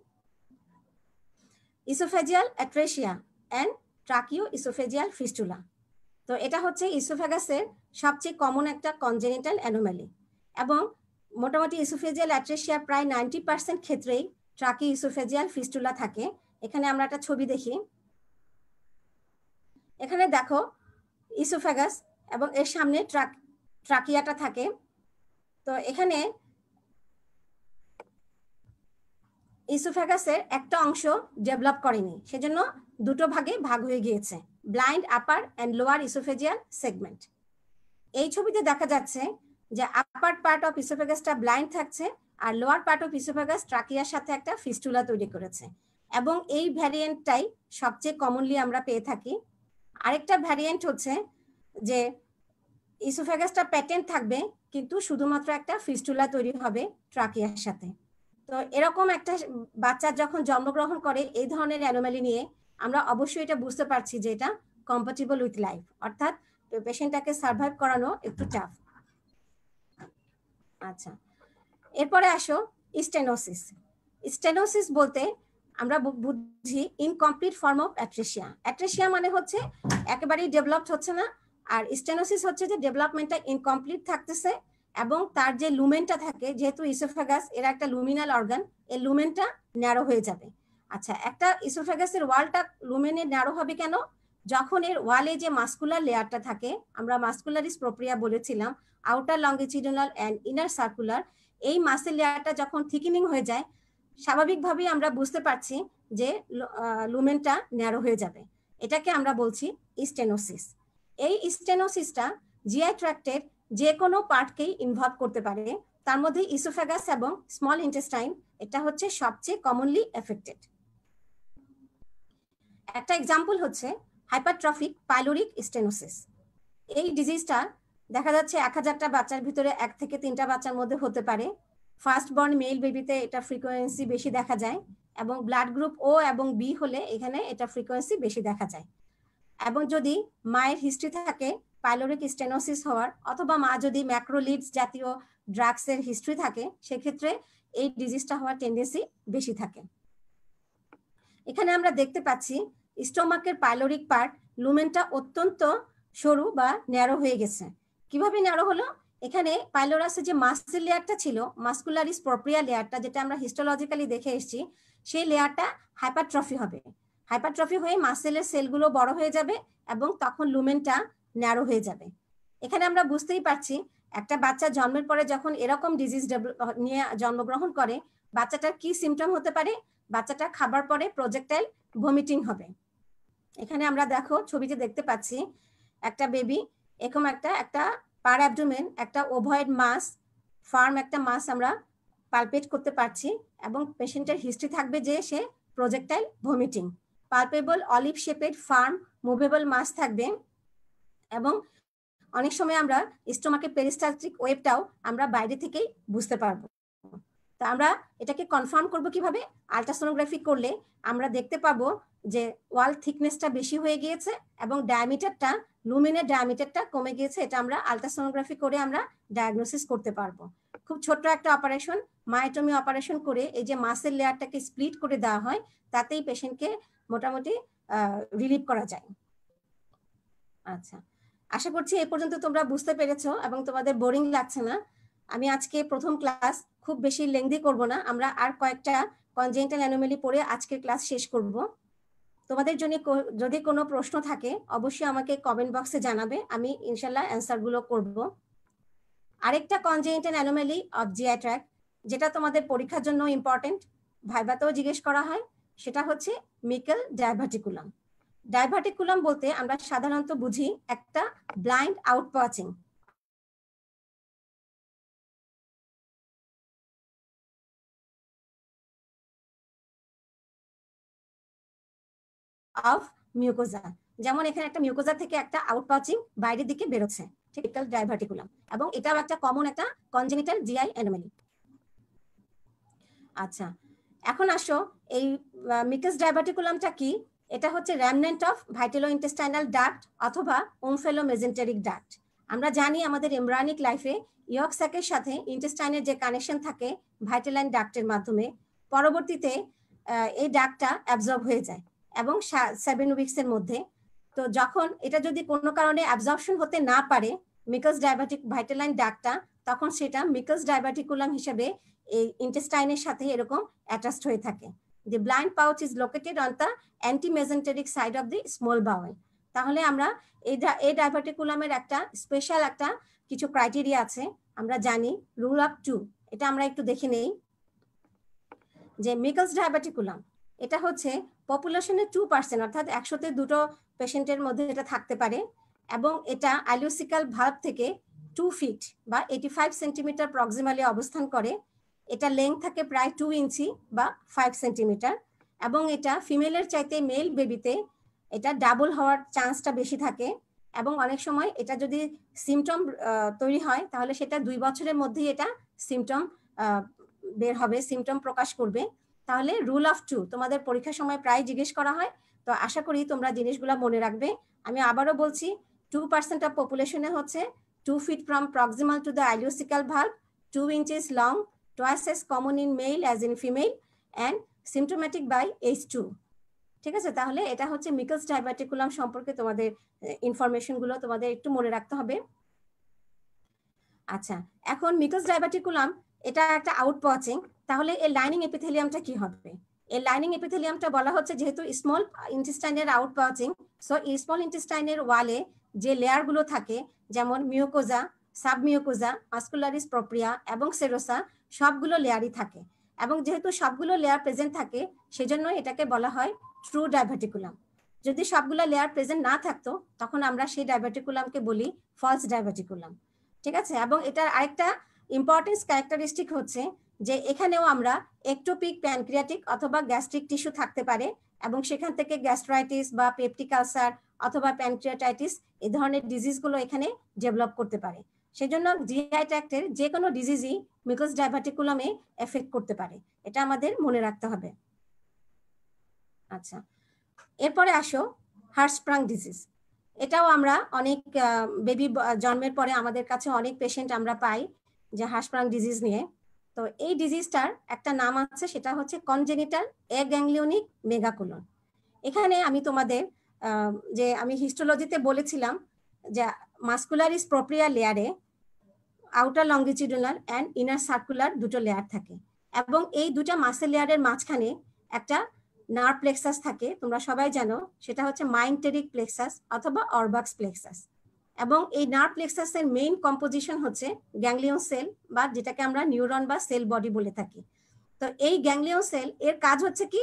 esophageal atresia and tracheo esophageal fistula তো এটা হচ্ছে ইসোফেগাসের সবচেয়ে কমন একটা কনজেনিটাল অ্যানোমালি এবং মোটামুটি ইসোফেজিয়াল অ্যাট্রেশিয়ার প্রায় নাইনটি পার্সেন্ট ক্ষেত্রেই ট্রাকি ইসোফেজিয়াল ফিস্টুলা থাকে এখানে আমরা একটা ছবি দেখি এখানে দেখো ইসোফেগাস এবং এর সামনে ট্রাক ট্রাকিয়াটা থাকে তো এখানে ইসোফ্যাগাসের একটা অংশ ডেভেলপ করেনি সেজন্য দুটো ভাগে ভাগ হয়ে গিয়েছে blind upper and lower esophageal segment এই ছবিতে দেখা যাচ্ছে যে আপার পার্ট অফ ইসোফেগাসটা ব্লাইন্ড থাকছে আর লোয়ার পার্ট অফ ইসোফেগাস ট্রাকিয়ার সাথে একটা ফিস্টুলা তৈরি করেছে এবং এই ভ্যারিয়েন্টটাই সবচেয়ে কমনলি আমরা পেয়ে থাকি আরেকটা ভ্যারিয়েন্ট হচ্ছে যে ইসোফেগাসটা প্যাটেন্ট থাকবে কিন্তু শুধুমাত্র একটা ফিস্টুলা তৈরি হবে ট্রাকিয়ার সাথে তো এরকম একটা বাচ্চা যখন জন্মগ্রহণ করে এই ধরনের অ্যানোমালি নিয়ে আমরা অবশ্যই এটা বুঝতে পারছি যে এটা কম্পাটিবল উইথ লাইফ অর্থাৎ পেশেন্টটাকে সার্ভাইভ করানো একটু চাপ আচ্ছা এরপরে আসো স্টেনোসিস স্টেনোসিস বলতে আমরা বুঝি incomplete form of atresia atresia মানে হচ্ছে একেবারেই ডেভেলপড হচ্ছে না আর স্টেনোসিস হচ্ছে যে ডেভেলপমেন্টটা ইনকমপ্লিট থাকতেছে এবং তার যে লুমেনটা থাকে যেহেতু ইসোফাগাস এর একটা লুমিনাল অর্গান এর লুমেনটা ন্যারো হয়ে যাবে আচ্ছা একটা ইসোফাগাসের ওয়ালটা লুমেনে ন্যারো হবে কেন যখন এর ওয়ালে যে মাস্কুলার লেয়ারটা থাকে আমরা মাস্কুলারিস প্রক্রিয়া বলেছিলাম outer longitudinal and inner circular এই মাসেল লেয়ারটা যখন থিকিনিং হয়ে যায় স্বাভাবিকভাবেই আমরা বুঝতে পারছি যে লুমেনটা ন্যারো হয়ে যাবে এটাকে আমরা বলছি স্টেনোসিস এই স্টেনোসিসটা জিআই ট্র্যাক্টের যে কোনো পার্টকেই ইনভলভ করতে পারে তার মধ্যে ইসোফ্যাগাস এবং স্মল ইন্টেস্টাইন এটা হচ্ছে সবচেয়ে কমনলি এফেক্টেড একটা এক্সাম্পল হচ্ছে হাইপারট্রফিক পাইলোরিক স্টেনোসিস এই ডিজিজটা দেখা যাচ্ছে এক হাজারটা বাচ্চার ভিতরে এক থেকে তিনটা বাচ্চার মধ্যে হতে পারে ফার্স্ট বর্ন মেল বেবিতে এটা ফ্রিকোয়েন্সি বেশি দেখা যায় এবং ব্লাড গ্রুপ ও এবং বি হলে এখানে এটা ফ্রিকোয়েন্সি বেশি দেখা যায় এবং যদি মায়ের হিস্ট্রি থাকে পাইলোরিক স্টেনোসিস হওয়ার অথবা মা যদি ম্যাক্রোলিডস জাতীয় ড্রাগসের হিস্ট্রি থাকে সেক্ষেত্রে এই ডিজিজটা হওয়ার টেন্ডেন্সি বেশি থাকে এখানে আমরা দেখতে পাচ্ছি স্টোমাকের পাইলোরিক পার্ট লুমেনটা অত্যন্ত সরু বা ন্যারো হয়ে গেছে কিভাবে ন্যারো হলো এখানে পাইলোরাসে যে মাসেল লেয়ারটা ছিল মাস্কুলারিস প্রপ্রিয়া লেয়ারটা যেটা আমরা হিস্টোলজিক্যালি দেখে এসেছি সেই লেয়ারটা হাইপারট্রফি হবে হাইপারট্রফি হয়ে মাসেলের সেলগুলো বড় হয়ে যাবে এবং তখন লুমেনটা ন্যারো হয়ে যাবে এখানে আমরা বুঝতেই পারছি একটা বাচ্চা জন্মের পরে যখন এরকম ডিজিজ নিয়ে জন্মগ্রহণ করে বাচ্চাটার কি সিমটম হতে পারে বাচ্চাটা খাবার পরে প্রজেক্টাইল ভমিটিং হবে এখানে আমরা দেখো ছবিতে দেখতে পাচ্ছি একটা বেবি এরকম একটা একটা পার অ্যাবডোমেন একটা ওভয়েড মাস ফার্ম একটা মাস আমরা পালপেট করতে পারছি এবং পেশেন্টের হিস্ট্রি থাকবে যে সে projectile vomiting palpable olive shaped firm movable mass থাকবে এবং অনেক সময় আমরা স্টোমাকে পেরিস্টালটিক ওয়েবটাও আমরা বাইরে থেকেই বুঝতে পারবো তো আমরা এটাকে কনফার্ম করব কিভাবে আলট্রাসোনোগ্রাফি করলে আমরা দেখতে পাবো যে ওয়াল থিকনেসটা বেশি হয়ে গিয়েছে এবং ডায়ামিটারটা লুমিনের ডায়ামিটারটা কমে গিয়েছে এটা আমরা আলট্রাসোনোগ্রাফি করে আমরা ডায়াগনোসিস করতে পারবো খুব ছোট্ট একটা অপারেশন মায়োটমি অপারেশন করে এই যে মাসের লেয়ারটাকে স্প্লিট করে দেওয়া হয় তাতেই পেশেন্টকে মোটামুটি রিলিভ করা যায় আচ্ছা আশা করছি এ পর্যন্ত তোমরা বুঝতে পেরেছ এবং তোমাদের বোরিং লাগছে না আমি আজকে প্রথম ক্লাস খুব বেশি লেংদি করব না আমরা আর কয়েকটা কনজেন্টাল অ্যানোমেলি পড়ে আজকের ক্লাস শেষ করব তোমাদের জন্য যদি কোনো প্রশ্ন থাকে অবশ্যই আমাকে কমেন্ট বক্সে জানাবে আমি ইনশাল্লাহ অ্যান্সারগুলো করব আরেকটা congenital anomaly of G tract যেটা তোমাদের পরীক্ষার জন্য ইম্পর্টেন্ট ভাইবাতেও জিজ্ঞেস করা হয় সেটা হচ্ছে মিকেল ডায়াবেটিকুলাম ডাইভার্টিকুলাম বলতে আমরা সাধারণত বুঝি একটা ব্লাইন্ড আউটপাচিং অফ মিউকোজা যেমন এখানে একটা মিউকোজা থেকে একটা আউটপাচিং বাইরের দিকে বেরোচ্ছে টিপিক্যাল ডাইভার্টিকুলাম এবং এটাও একটা কমন একটা কনজেনিটাল জিআই অ্যানোমালি আচ্ছা এখন আসো এই মিকাস ডাইভার্টিকুলামটা কি এটা হচ্ছে remnant of vitello intestinal duct অথবা ওমফেলো মেজেন্টারিক ডাক্ট আমরা জানি আমাদের এমব্রানিক লাইফে ইয়কস্যাকের সাথে ইন্টেস্টাইনের যে কানেকশন থাকে ভাইটেলাইন ডাক্টের মাধ্যমে পরবর্তীতে এই ডাকটা অ্যাবজর্ব হয়ে যায় এবং সেভেন উইক্সের মধ্যে তো যখন এটা যদি কোনো কারণে অ্যাবজর্পশন হতে না পারে মিকলস ডায়াবেটিক ভাইটেলাইন ডাকটা তখন সেটা মিকলস ডায়াবেটিকুলাম হিসেবে এই ইন্টেস্টাইনের সাথে এরকম অ্যাটাচড হয়ে থাকে যে blind pouch is located on the anti mesenteric side of the small bowel তাহলে আমরা এই এই ডাইভার্টিকুলামের একটা স্পেশাল একটা কিছু ক্রাইটেরিয়া আছে আমরা জানি রুল অফ টু এটা আমরা একটু দেখে নেই যে মিকলস ডায়াবেটিকুলাম এটা হচ্ছে পপুলেশনের টু পার্সেন্ট অর্থাৎ একশোতে দুটো পেশেন্টের মধ্যে এটা থাকতে পারে এবং এটা আলিওসিকাল ভাল্ব থেকে টু ফিট বা এইটি ফাইভ সেন্টিমিটার প্রক্সিমালি অবস্থান করে এটা লেন্থ থাকে প্রায় টু ইঞ্চি বা ফাইভ সেন্টিমিটার এবং এটা ফিমেলের চাইতে মেল বেবিতে এটা ডাবল হওয়ার চান্সটা বেশি থাকে এবং অনেক সময় এটা যদি সিমটম তৈরি হয় তাহলে সেটা দুই বছরের মধ্যেই এটা সিমটম বের হবে সিমটম প্রকাশ করবে তাহলে রুল অফ টু তোমাদের পরীক্ষার সময় প্রায় জিজ্ঞেস করা হয় তো আশা করি তোমরা জিনিসগুলো মনে রাখবে আমি আবারও বলছি টু পার্সেন্ট অফ পপুলেশনে হচ্ছে two feet from proximal to the ileocecal valve two inches long twice as common in male as in female and symptomatic by age two ঠিক আছে তাহলে এটা হচ্ছে মিকলস ডাইভার্টিকুলাম সম্পর্কে তোমাদের ইনফরমেশন গুলো তোমাদের একটু মনে রাখতে হবে আচ্ছা এখন মিকলস ডাইভার্টিকুলাম এটা একটা আউটপচিং তাহলে এই লাইনিং এপিথেলিয়ামটা কি হবে এই লাইনিং এপিথেলিয়ামটা বলা হচ্ছে যেহেতু small out outpouching so small ইনটেস্টাইনের ওয়ালে যে লেয়ারগুলো থাকে যেমন মিউকোজা সাবমিউকোজা মাস্কুলারিস প্রোপ্রিয়া এবং সেরোসা সবগুলো লেয়ারই থাকে এবং যেহেতু সবগুলো লেয়ার প্রেজেন্ট থাকে সেজন্য এটাকে বলা হয় ট্রু ডায়াবেটিকুলাম যদি সবগুলো লেয়ার প্রেজেন্ট না থাকতো তখন আমরা সেই ডায়াবেটিকুলামকে বলি ফলস ডায়াবেটিকুলাম ঠিক আছে এবং এটার আরেকটা ইম্পর্টেন্স ক্যারেক্টারিস্টিক হচ্ছে যে এখানেও আমরা একটোপিক প্যানক্রিয়াটিক অথবা গ্যাস্ট্রিক টিস্যু থাকতে পারে এবং সেখান থেকে গ্যাস্ট্রাইটিস বা পেপটিক আলসার অথবা প্যানক্রিয়াটাইটিস এ ধরনের ডিজিজগুলো এখানে ডেভেলপ করতে পারে সেজন্য জিআই ট্র্যাক্টের যে কোনো ডিজিজই মিকোস ডায়াবেটিকুলামে এফেক্ট করতে পারে এটা আমাদের মনে রাখতে হবে আচ্ছা এরপরে আসো হার্সপ্রাং ডিজিজ এটাও আমরা অনেক বেবি জন্মের পরে আমাদের কাছে অনেক পেশেন্ট আমরা পাই যে হার্সপ্রাং ডিজিজ নিয়ে তো এই ডিজিজটার একটা নাম আছে সেটা হচ্ছে কনজেনিটাল এ গ্যাংলিওনিক মেগাকুলন এখানে আমি তোমাদের যে আমি হিস্টোলজিতে বলেছিলাম যে ইস প্রপ্রিয়া লেয়ারে outer longitudinal and inner circular দুটো লেয়ার থাকে এবং এই দুটা মাসেল লেয়ারের মাঝখানে একটা নার্ভ প্লেক্সাস থাকে তোমরা সবাই জানো সেটা হচ্ছে মাইন্টেরিক প্লেক্সাস অথবা অরবাক্স প্লেক্সাস এবং এই নার্ভ প্লেক্সাসের মেইন কম্পোজিশন হচ্ছে গ্যাংলিয়ন সেল বা যেটাকে আমরা নিউরন বা সেল বডি বলে থাকি তো এই গ্যাংলিয়ন সেল এর কাজ হচ্ছে কি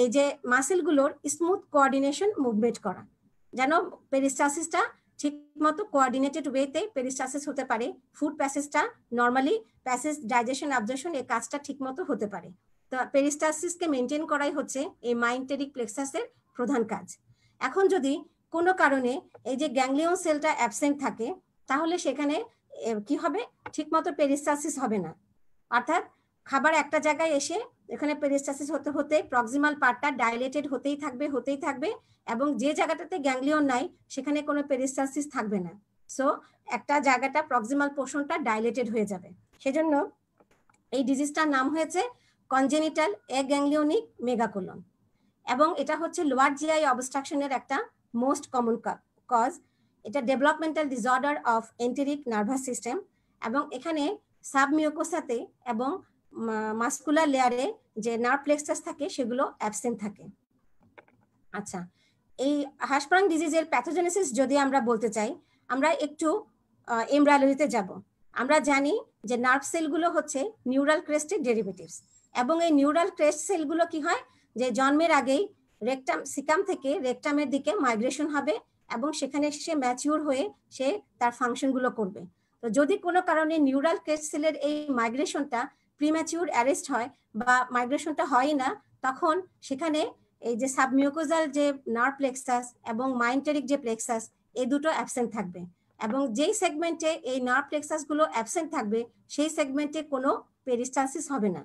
এই যে মাসেলগুলোর স্মুথ কোঅর্ডিনেশন মুভমেন্ট করা যেন পেরিস্টাসিসটা ঠিকমতো কোঅর্ডিনেটেড ওয়েতে পেরিস্টাসিস হতে পারে ফুড প্যাসেজটা নর্মালি প্যাসেজ ডাইজেশন অবজেশন এই কাজটা ঠিকমতো হতে পারে তো পেরিস্টাসিসকে মেনটেন করাই হচ্ছে এই মাইন্টেরিক প্লেক্সাসের প্রধান কাজ এখন যদি কোনো কারণে এই যে গ্যাংলিয়ন সেলটা অ্যাবসেন্ট থাকে তাহলে সেখানে কি হবে ঠিকমতো পেরিস্টাসিস হবে না অর্থাৎ খাবার একটা জায়গায় এসে এখানে পেরিস্টাসিস হতে হতে প্রক্সিমাল পার্টটা ডাইলেটেড হতেই থাকবে হতেই থাকবে এবং যে জায়গাটাতে গ্যাংলিয়ন নাই সেখানে কোনো পেরিস্টাসিস থাকবে না সো একটা জায়গাটা প্রক্সিমাল পোর্শনটা ডাইলেটেড হয়ে যাবে সেজন্য এই ডিজিজটার নাম হয়েছে কনজেনিটাল এ গ্যাংলিওনিক মেগাকোলন এবং এটা হচ্ছে লোয়ার জিআই অবস্ট্রাকশনের একটা মোস্ট কমন কজ এটা developmental disorder of enteric nervous system এবং এখানে সাবমিউকোসাতে এবং মাস্কুলার লেয়ারে যে নার্ভ প্লেক্সাস থাকে সেগুলো অ্যাবসেন্ট থাকে আচ্ছা এই হাসপ্রাং ডিজিজের প্যাথোজেনেসিস যদি আমরা বলতে চাই আমরা একটু এমব্রায়োলজিতে যাব আমরা জানি যে নার্ভ সেলগুলো হচ্ছে নিউরাল ক্রেস্টের ডেরিভেটিভস এবং এই নিউরাল ক্রেস্ট সেলগুলো কি হয় যে জন্মের আগেই রেকটাম সিকাম থেকে রেকটামের দিকে মাইগ্রেশন হবে এবং সেখানে সে ম্যাচিওর হয়ে সে তার ফাংশনগুলো করবে তো যদি কোনো কারণে নিউরাল ক্রেস্ট সেলের এই মাইগ্রেশনটা প্রিম্যাচিউর অ্যারেস্ট হয় বা মাইগ্রেশনটা হয় না তখন সেখানে এই যে সাবমিউকোজাল যে নার্ভ প্লেক্সাস এবং মাইন্টারিক যে প্লেক্সাস এই দুটো অ্যাবসেন্ট থাকবে এবং যেই সেগমেন্টে এই নার্ভ প্লেক্সাসগুলো অ্যাবসেন্ট থাকবে সেই সেগমেন্টে কোনো পেরিস্টালসিস হবে না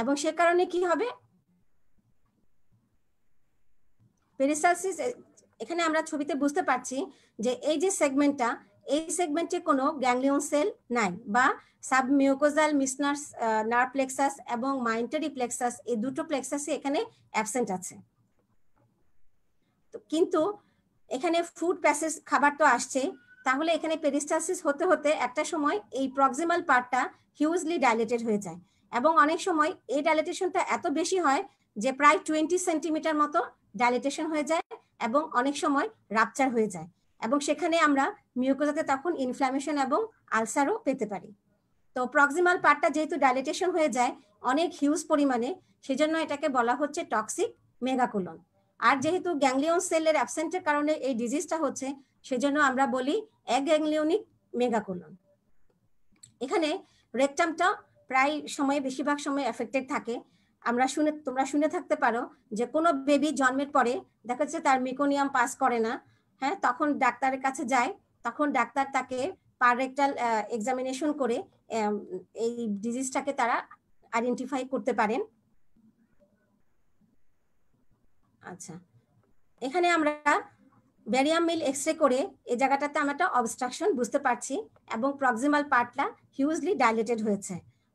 এবং সে কারণে কি হবে পেরিস্টালসিস এখানে আমরা ছবিতে বুঝতে পারছি যে এই যে সেগমেন্টটা এই সেগমেন্টে কোনো গ্যাংলিয়ন সেল নাই বা sub mucosal Meissner's nerve plexus এবং মাইন্টারি প্লেক্সাস এই দুটো প্লেক্সাসই এখানে অ্যাবসেন্ট আছে কিন্তু এখানে ফুড প্যাসেজ খাবার তো আসছে তাহলে এখানে পেরিস্টাসিস হতে হতে একটা সময় এই প্রক্সিমাল পার্টটা হিউজলি ডাইলেটেড হয়ে যায় এবং অনেক সময় এই ডাইলেটেশনটা এত বেশি হয় যে প্রায় টোয়েন্টি সেন্টিমিটার মতো ডাইলেটেশন হয়ে যায় এবং অনেক সময় রাপচার হয়ে যায় এবং সেখানে আমরা মিউকোজাতে তখন ইনফ্ল্যামেশন এবং আলসারও পেতে পারি তো প্রক্সিমাল পার্টটা যেহেতু ডাইলেটেশন হয়ে যায় অনেক হিউজ পরিমাণে সেজন্য এটাকে বলা হচ্ছে টক্সিক মেগাকুলন আর যেহেতু গ্যাংলিয়ন সেলের অ্যাবসেন্টের কারণে এই ডিজিজটা হচ্ছে সেজন্য আমরা বলি গ্যাংলিয়নিক মেগাকুলন এখানে রেকটামটা প্রায় সময়ে বেশিরভাগ সময় এফেক্টেড থাকে আমরা শুনে তোমরা শুনে থাকতে পারো যে কোনো বেবি জন্মের পরে দেখা যাচ্ছে তার মিকোনিয়াম পাস করে না হ্যাঁ তখন ডাক্তারের কাছে যায় তখন ডাক্তার তাকে পারেক্টাল এক্সামিনেশন করে এই ডিজিজটাকে তারা আইডেন্টিফাই করতে পারেন আচ্ছা এখানে আমরা ব্যারিয়াম মিল এক্সরে করে এই জায়গাটাতে আমরা একটা অবস্ট্রাকশন বুঝতে পারছি এবং প্রক্সিমাল পার্টটা হিউজলি ডাইলেটেড হয়েছে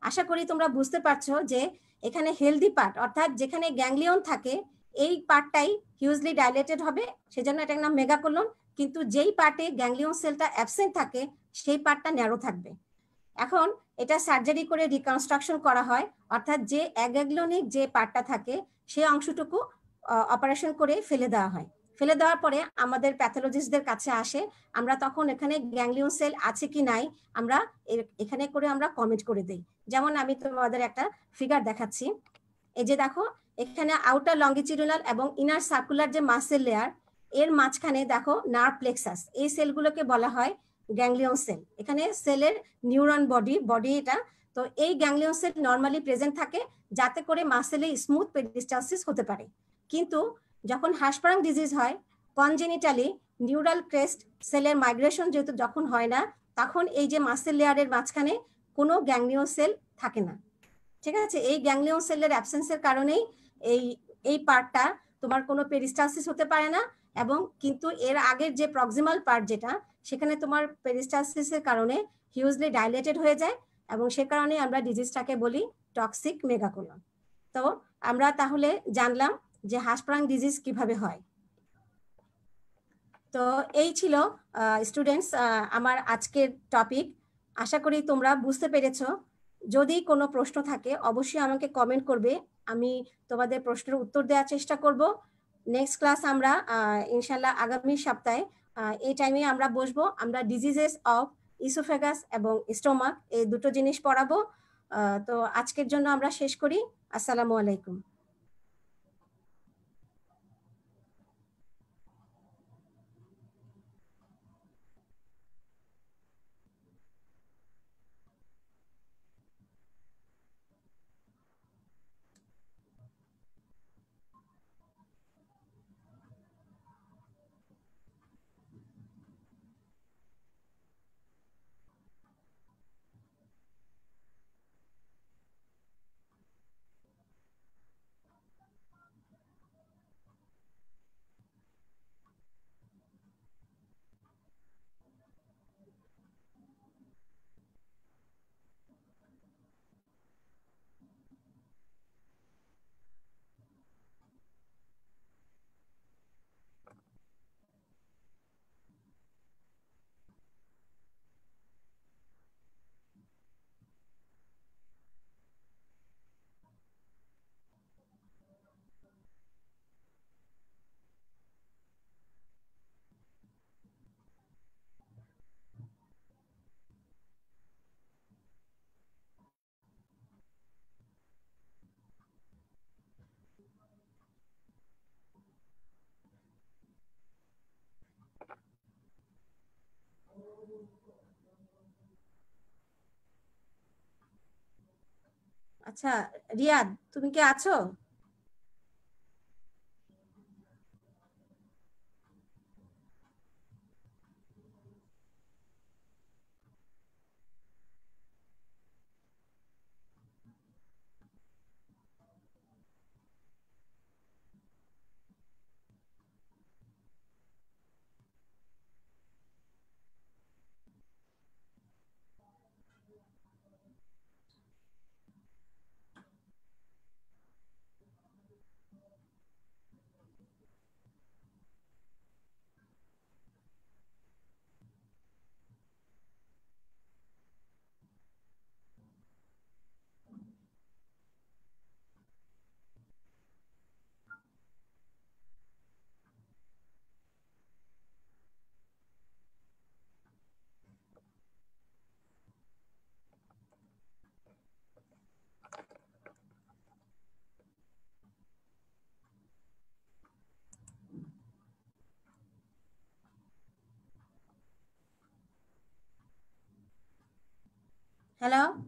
আশা করি তোমরা বুঝতে পারছো যে এখানে হেলদি পার্ট অর্থাৎ যেখানে গ্যাংলিয়ন থাকে এই পার্টটাই হিউজলি ডাইলেটেড হবে সেজন্য এটার নাম মেগাকোলন কিন্তু যেই পার্টে গ্যাংলিয়ন সেলটা অ্যাবসেন্ট থাকে সেই পার্টটা ন্যারো থাকবে এখন এটা সার্জারি করে রিকনস্ট্রাকশন করা হয় অর্থাৎ যে অ্যাগ্যাগলনিক যে পার্টটা থাকে সেই অংশটুকু অপারেশন করে ফেলে দেওয়া হয় ফেলে দেওয়ার পরে আমাদের প্যাথোলজিস্টদের কাছে আসে আমরা তখন এখানে গ্যাংলিয়ন সেল আছে কি নাই আমরা এখানে করে আমরা কমেন্ট করে দিই যেমন আমি তোমাদের একটা ফিগার দেখাচ্ছি এই যে দেখো এখানে আউটার লঙ্গিচিডুনাল এবং ইনার সার্কুলার যে মাসেল লেয়ার এর মাঝখানে দেখো নার্ভ প্লেক্সাস এই সেলগুলোকে বলা হয় গ্যাংলিয়ন সেল এখানে সেলের নিউরন বডি বডি এটা তো এই গ্যাংলিয়ন সেল নর্মালি প্রেজেন্ট থাকে যাতে করে মাসেলে স্মুথ পেডিস্টালসিস হতে পারে কিন্তু যখন হাসপারাং ডিজিজ হয় কনজেনিটালি নিউরাল ক্রেস্ট সেলের মাইগ্রেশন যেহেতু যখন হয় না তখন এই যে মাসেল লেয়ারের মাঝখানে কোনো গ্যাংলিয়ন সেল থাকে না ঠিক আছে এই গ্যাংলিয়ন সেলের অ্যাবসেন্সের কারণেই এই এই পার্টটা তোমার কোনো পেরিস্টাসিস হতে পারে না এবং কিন্তু এর আগের যে প্রক্সিমাল পার্ট যেটা সেখানে তোমার পেরিস্টাসিসের কারণে হিউজলি ডাইলেটেড হয়ে যায় এবং সে কারণে আমরা ডিজিজটাকে বলি টক্সিক মেগাকোলন তো আমরা তাহলে জানলাম যে হাসপ্রাং ডিজিজ কিভাবে হয় তো এই ছিল স্টুডেন্টস আমার আজকের টপিক আশা করি তোমরা বুঝতে পেরেছ যদি কোনো প্রশ্ন থাকে অবশ্যই আমাকে কমেন্ট করবে আমি তোমাদের প্রশ্নের উত্তর দেওয়ার চেষ্টা করব নেক্সট ক্লাস আমরা ইনশাল্লাহ আগামী সপ্তাহে এই টাইমে আমরা বসবো আমরা ডিজিজেস অফ ইসোফেগাস এবং স্টোমাক এই দুটো জিনিস পড়াবো তো আজকের জন্য আমরা শেষ করি আসসালামু আলাইকুম আচ্ছা রিয়াদ তুমি কি আছো Hello?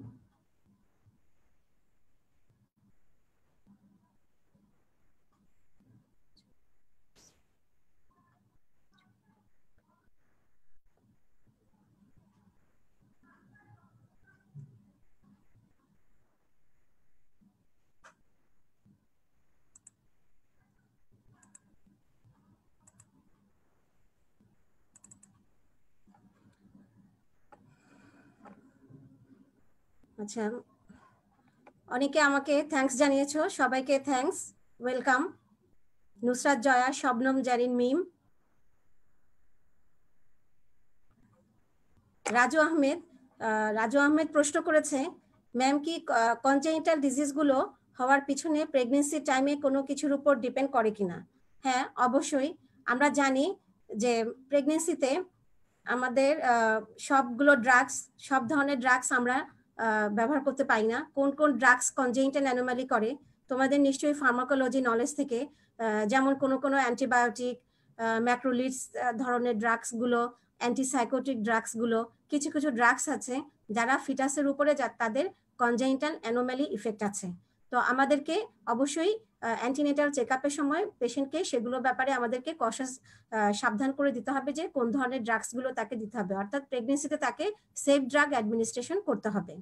আচ্ছা অনেকে আমাকে থ্যাংকস জানিয়েছো সবাইকে থ্যাংকস ওয়েলকাম নুসরাত জয়া শবনম জারিন মিম রাজু আহমেদ রাজু আহমেদ প্রশ্ন করেছে ম্যাম কি কনজেনিটাল ডিজিজগুলো হওয়ার পিছনে প্রেগনেন্সি টাইমে কোনো কিছুর উপর ডিপেন্ড করে কিনা হ্যাঁ অবশ্যই আমরা জানি যে প্রেগনেন্সিতে আমাদের সবগুলো ড্রাগস সব ধরনের ড্রাগস আমরা ব্যবহার করতে পারি না কোন কোন ড্রাগস কনজেন্ট অ্যানোমালি করে তোমাদের নিশ্চয়ই ফার্মাকোলজি নলেজ থেকে যেমন কোনো কোনো অ্যান্টিবায়োটিক ম্যাক্রোলিডস ধরনের ড্রাগসগুলো অ্যান্টিসাইকোটিক ড্রাগসগুলো কিছু কিছু ড্রাগস আছে যারা ফিটাসের উপরে তাদের কনজেন্টাল অ্যানোমালি ইফেক্ট আছে তো আমাদেরকে অবশ্যই অ্যান্টিনেটাল চেক আপের সময় পেশেন্টকে সেগুলো ব্যাপারে আমাদেরকে কশাস সাবধান করে দিতে হবে যে কোন ধরনের ড্রাগসগুলো তাকে দিতে হবে অর্থাৎ প্রেগনেন্সিতে তাকে সেফ ড্রাগ অ্যাডমিনিস্ট্রেশন করতে হবে